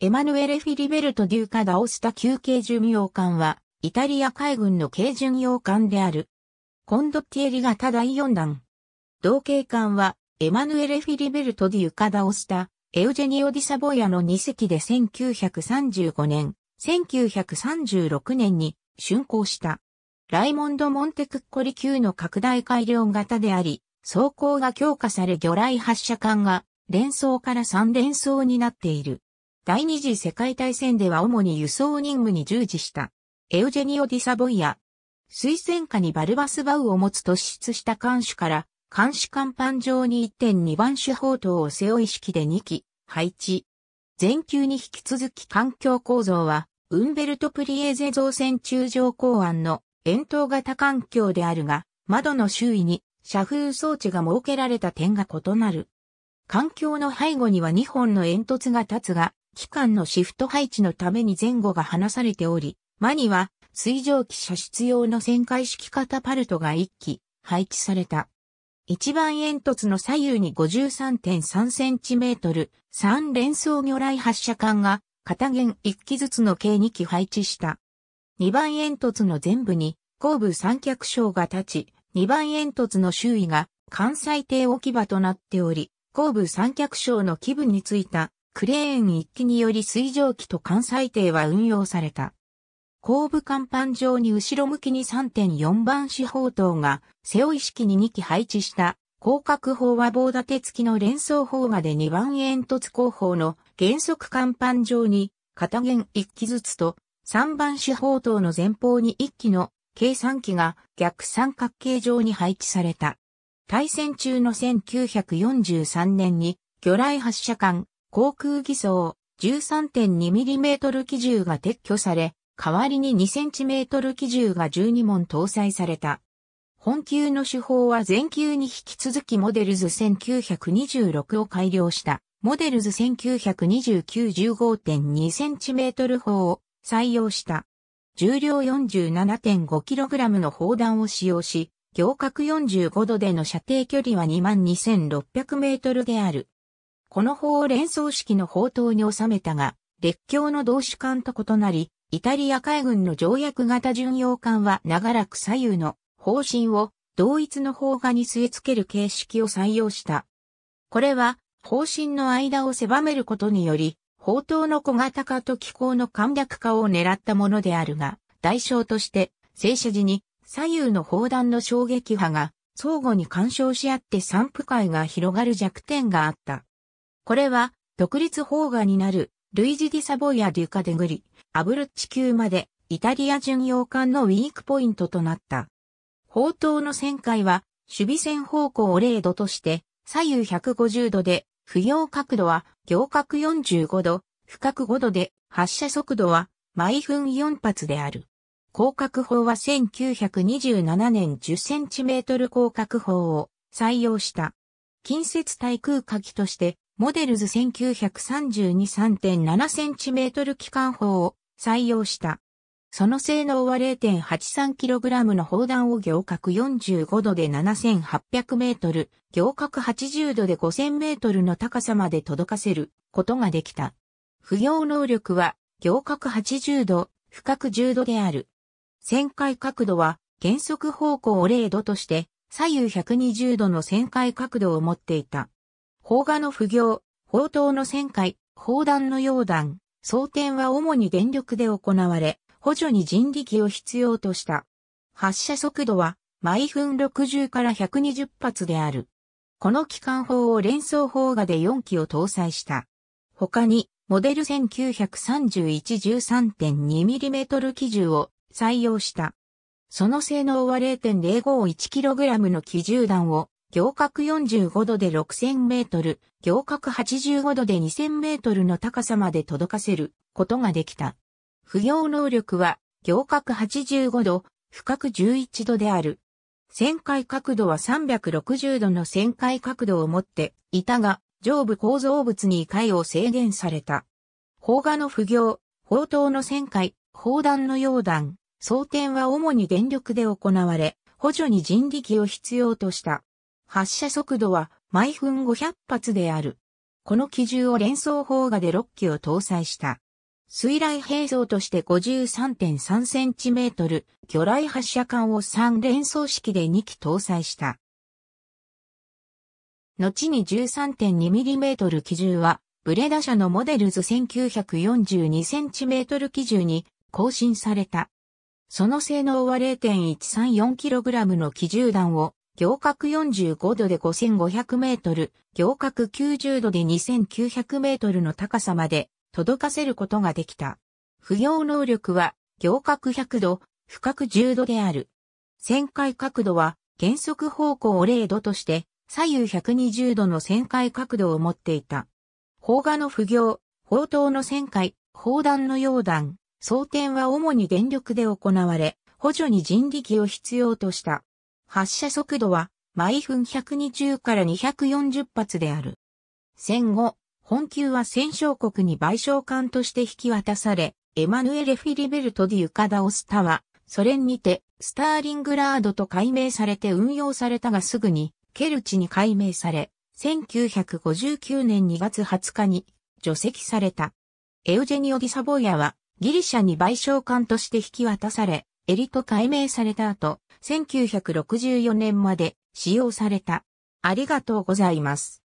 エマヌエレ・フィリベルト・デューカ・ダオスタ級軽巡洋艦は、イタリア海軍の軽巡洋艦である。コンドッティエリ型第4弾。同型艦は、エマヌエレ・フィリベルト・デューカ・ダオスタ、エウジェニオ・ディサボヤの2隻で1935年、1936年に竣工した。ライモンド・モンテクッコリ級の拡大改良型であり、装甲が強化され魚雷発射艦が連装から3連装になっている。第二次世界大戦では主に輸送任務に従事した、エウジェニオ・ディサボイア。推薦下にバルバスバウを持つ突出した艦首から、艦首甲板上に1.2番手砲塔を背負い式で2機、配置。全球に引き続き環境構造は、ウンベルト・プリエーゼ造船中上港岸の円筒型環境であるが、窓の周囲に遮風装置が設けられた点が異なる。環境の背後には2本の煙突が立つが、機関のシフト配置のために前後が離されており、間には水蒸気射出用の旋回式型パルトが1機配置された。一番煙突の左右に 53.3cm、3連装魚雷発射管が片弦1機ずつの計2機配置した。二番煙突の全部に後部三脚章が立ち、二番煙突の周囲が関西艇置き場となっており、後部三脚章の基部についたクレーン1機により水蒸気と艦載艇は運用された。後部甲板上に後ろ向きに3.4番四方塔が、背負い式に2機配置した、広角砲は棒立て付きの連装砲がで2番煙突後方の原則甲板上に、片弦1機ずつと、3番四方塔の前方に1機の計3機が逆三角形上に配置された。対戦中の1943年に魚雷発射艦、航空偽装 13.2mm 機銃が撤去され、代わりに 2cm 機銃が12門搭載された。本級の手法は前級に引き続きモデルズ1926を改良した。モデルズ 1929-15.2cm 砲を採用した。重量 47.5kg の砲弾を使用し、行角45度での射程距離は22,600メートルである。この法を連想式の宝刀に収めたが、列強の同志艦と異なり、イタリア海軍の条約型巡洋艦は長らく左右の方針を同一の方画に据え付ける形式を採用した。これは方針の間を狭めることにより、砲塔の小型化と機構の簡略化を狙ったものであるが、代償として静車時に左右の砲弾の衝撃波が相互に干渉し合って散布会が広がる弱点があった。これは、独立邦画になる、ルイジ・ディ・サボイア・デュカ・デグリ、アブルッチ級まで、イタリア巡洋艦のウィークポイントとなった。砲塔の旋回は、守備線方向を0度として、左右150度で、不要角度は、行角45度、深角5度で、発射速度は、毎分4発である。広角砲は1927年1 0トル広角砲を採用した。近接対空火器としてモデルズ1932 3.7cm 機関砲を採用した。その性能は 0.83kg の砲弾を行角45度で7800メートル、行角80度で5000メートルの高さまで届かせることができた。不要能力は行角80度、深く10度である。旋回角度は減速方向を0度として左右120度の旋回角度を持っていた。砲画の不行、砲塔の旋回、砲弾の溶弾、装填は主に電力で行われ、補助に人力を必要とした。発射速度は毎分60から120発である。この機関砲を連装砲画で4機を搭載した。他に、モデル 1931-13.2mm 機銃を採用した。その性能は 0.051kg の機銃弾を行角45度で6000メートル、行角85度で2000メートルの高さまで届かせることができた。不行能力は、行角85度、深角11度である。旋回角度は360度の旋回角度を持っていたが、上部構造物に回を制限された。砲画の不行、砲塔の旋回、砲弾の溶弾、装填は主に電力で行われ、補助に人力を必要とした。発射速度は毎分500発である。この機銃を連装砲画で6機を搭載した。水雷兵装として53.3センチメートル、魚雷発射管を3連装式で2機搭載した。後に 13.2mm 機銃は、ブレダ社のモデルズ 1942cm 機銃に更新された。その性能は 0.134kg の機銃弾を行角45度で5500メートル、行角90度で2900メートルの高さまで届かせることができた。不行能力は行角100度、深角10度である。旋回角度は原則方向を0度として左右120度の旋回角度を持っていた。砲画の不行、砲塔の旋回、砲弾の溶弾、装填は主に電力で行われ、補助に人力を必要とした。発射速度は毎分120から240発である。戦後、本級は戦勝国に賠償艦として引き渡され、エマヌエレ・フィリベルト・ディ・ユカダ・オスタは、ソ連にて、スターリングラードと改名されて運用されたがすぐに、ケルチに改名され、1959年2月20日に除籍された。エウジェニオ・ディ・サボイヤはギリシャに賠償艦として引き渡され、エリと改名された後、1964年まで使用された。ありがとうございます。